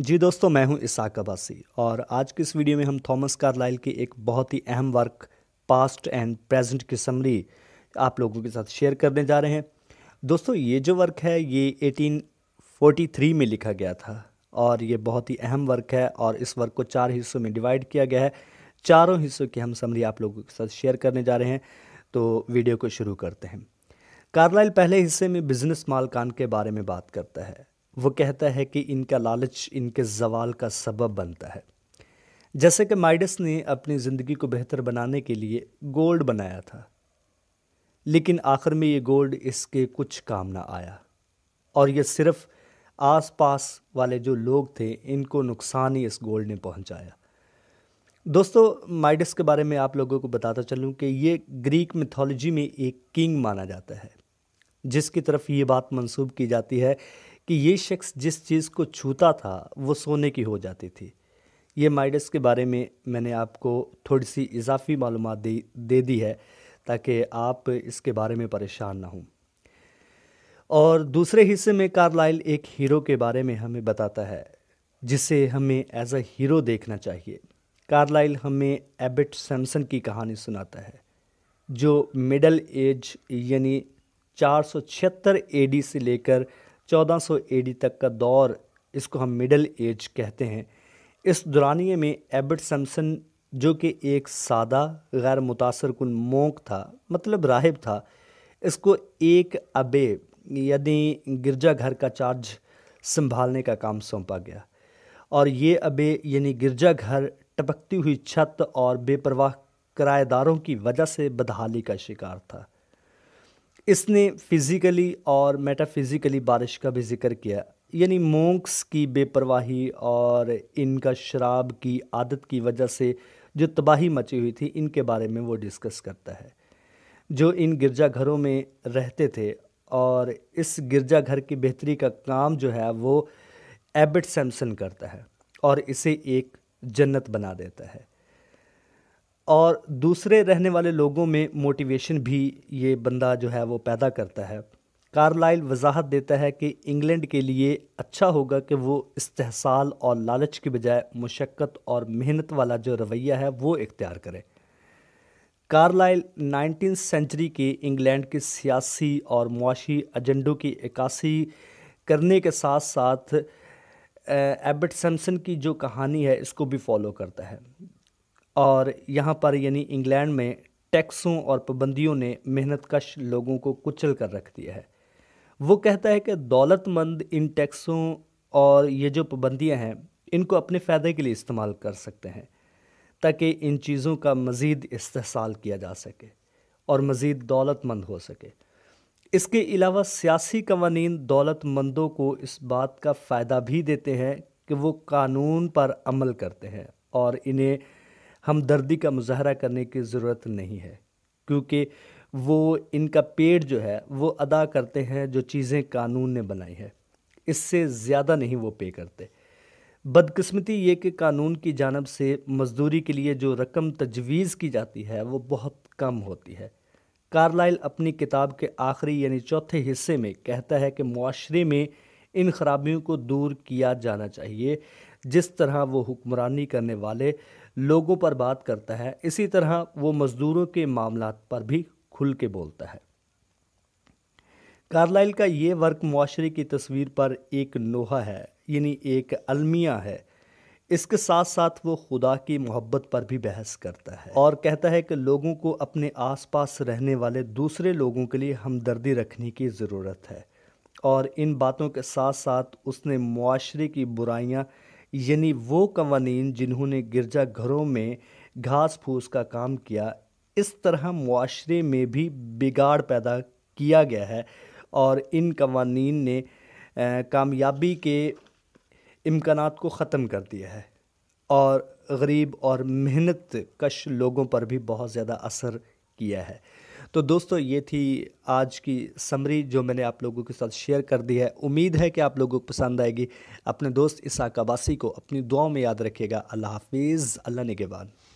जी दोस्तों मैं हूं इसाक अबासी और आज की इस वीडियो में हम थॉमस कार्लाइल के एक बहुत ही अहम वर्क पास्ट एंड प्रेजेंट की समरी आप लोगों के साथ शेयर करने जा रहे हैं दोस्तों ये जो वर्क है ये 1843 में लिखा गया था और ये बहुत ही अहम वर्क है और इस वर्क को चार हिस्सों में डिवाइड किया गया है चारों हिस्सों की हम समरी आप लोगों के साथ शेयर करने जा रहे हैं तो वीडियो को शुरू करते हैं कार्लाइल पहले हिस्से में बिजनेस मालकान के बारे में बात करता है वो कहता है कि इनका लालच इनके जवाल का सबब बनता है जैसे कि माइडस ने अपनी ज़िंदगी को बेहतर बनाने के लिए गोल्ड बनाया था लेकिन आखिर में ये गोल्ड इसके कुछ काम ना आया और ये सिर्फ़ आसपास वाले जो लोग थे इनको नुकसान ही इस गोल्ड ने पहुंचाया दोस्तों माइडस के बारे में आप लोगों को बताता चलूं कि ये ग्रीक मिथोलॉजी में एक किंग माना जाता है जिसकी तरफ ये बात मंसूब की जाती है कि ये शख्स जिस चीज़ को छूता था वो सोने की हो जाती थी ये माइडस के बारे में मैंने आपको थोड़ी सी इजाफी मालूम दे, दे दी है ताकि आप इसके बारे में परेशान ना हों और दूसरे हिस्से में कार्लाइल एक हीरो के बारे में हमें बताता है जिसे हमें एज अ हीरो देखना चाहिए कार्लाइल हमें एबिट सैमसन की कहानी सुनाता है जो मिडल एज यानी चार सौ छिहत्तर एडी से लेकर 1400 एडी तक का दौर इसको हम मिडल एज कहते हैं इस दौरानिए में एबर्ट सैमसन जो कि एक सादा गैर मुतासर कन मोंक था मतलब राहिब था इसको एक अबे यानी गिरजाघर का चार्ज संभालने का काम सौंपा गया और ये अबे यानी गिरजाघर टपकती हुई छत और बेपरवाह किराएदारों की वजह से बदहाली का शिकार था इसने फिज़िकली और मेटाफिज़िकली बारिश का भी जिक्र किया यानी मोंक्स की बेपरवाही और इनका शराब की आदत की वजह से जो तबाही मची हुई थी इनके बारे में वो डिस्कस करता है जो इन गिरजाघरों में रहते थे और इस गिरजाघर की बेहतरी का काम जो है वो एबट सैमसन करता है और इसे एक जन्नत बना देता है और दूसरे रहने वाले लोगों में मोटिवेशन भी ये बंदा जो है वो पैदा करता है कार्लाइल वजाहत देता है कि इंग्लैंड के लिए अच्छा होगा कि वो इस्तेसाल और लालच के बजाय मशक्क़त और मेहनत वाला जो रवैया है वो इख्तियार करे कार्लाइल नाइनटीन सेंचुरी के इंग्लैंड के सियासी और मुआशी एजेंडों की इक्सी करने के साथ साथ एबर्ट सैमसन की जो कहानी है इसको भी फॉलो करता है और यहाँ पर यानी इंग्लैंड में टैक्सों और पाबंदियों ने मेहनत कश लोगों को कुचल कर रख दिया है वो कहता है कि दौलतमंद इन टैक्सों और ये जो पाबंदियाँ हैं इनको अपने फ़ायदे के लिए इस्तेमाल कर सकते हैं ताकि इन चीज़ों का मज़ीद इस्तेसाल किया जा सके और मज़ीद दौलतमंद हो सके इसके अलावा सियासी कवानीन दौलतमंदों को इस बात का फ़ायदा भी देते हैं कि वो कानून पर अमल करते हैं और इन्हें हमदर्दी का मुजाहरा करने की ज़रूरत नहीं है क्योंकि वो इनका पेट जो है वो अदा करते हैं जो चीज़ें कानून ने बनाई है इससे ज़्यादा नहीं वो पे करते बदकस्मती ये कि कानून की जानब से मजदूरी के लिए जो रकम तजवीज़ की जाती है वो बहुत कम होती है कार्लाइल अपनी किताब के आखिरी यानी चौथे हिस्से में कहता है कि माशरे में इन खराबियों को दूर किया जाना चाहिए जिस तरह वो हुक्मरानी करने वाले लोगों पर बात करता है इसी तरह वो मज़दूरों के मामला पर भी खुल के बोलता है कार्लाइल का ये वर्क माशरे की तस्वीर पर एक नोहा है यानी एक अलमिया है इसके साथ साथ वो खुदा की मोहब्बत पर भी बहस करता है और कहता है कि लोगों को अपने आसपास रहने वाले दूसरे लोगों के लिए हमदर्दी रखने की ज़रूरत है और इन बातों के साथ साथ उसने मुआरे की बुराइयाँ यानी वो कवानीन जिन्होंने गिरजा घरों में घास फूस का काम किया इस तरह माशरे में भी बिगाड़ पैदा किया गया है और इन कवानीन ने कामयाबी के इम्कान को ख़त्म कर दिया है और गरीब और मेहनत कश लोगों पर भी बहुत ज़्यादा असर किया है तो दोस्तों ये थी आज की समरी जो मैंने आप लोगों के साथ शेयर कर दी है उम्मीद है कि आप लोगों को पसंद आएगी अपने दोस्त इसाक अब्बासी को अपनी दुआओं में याद रखिएगा अल्लाह हाफिज़ अल्लाह बाद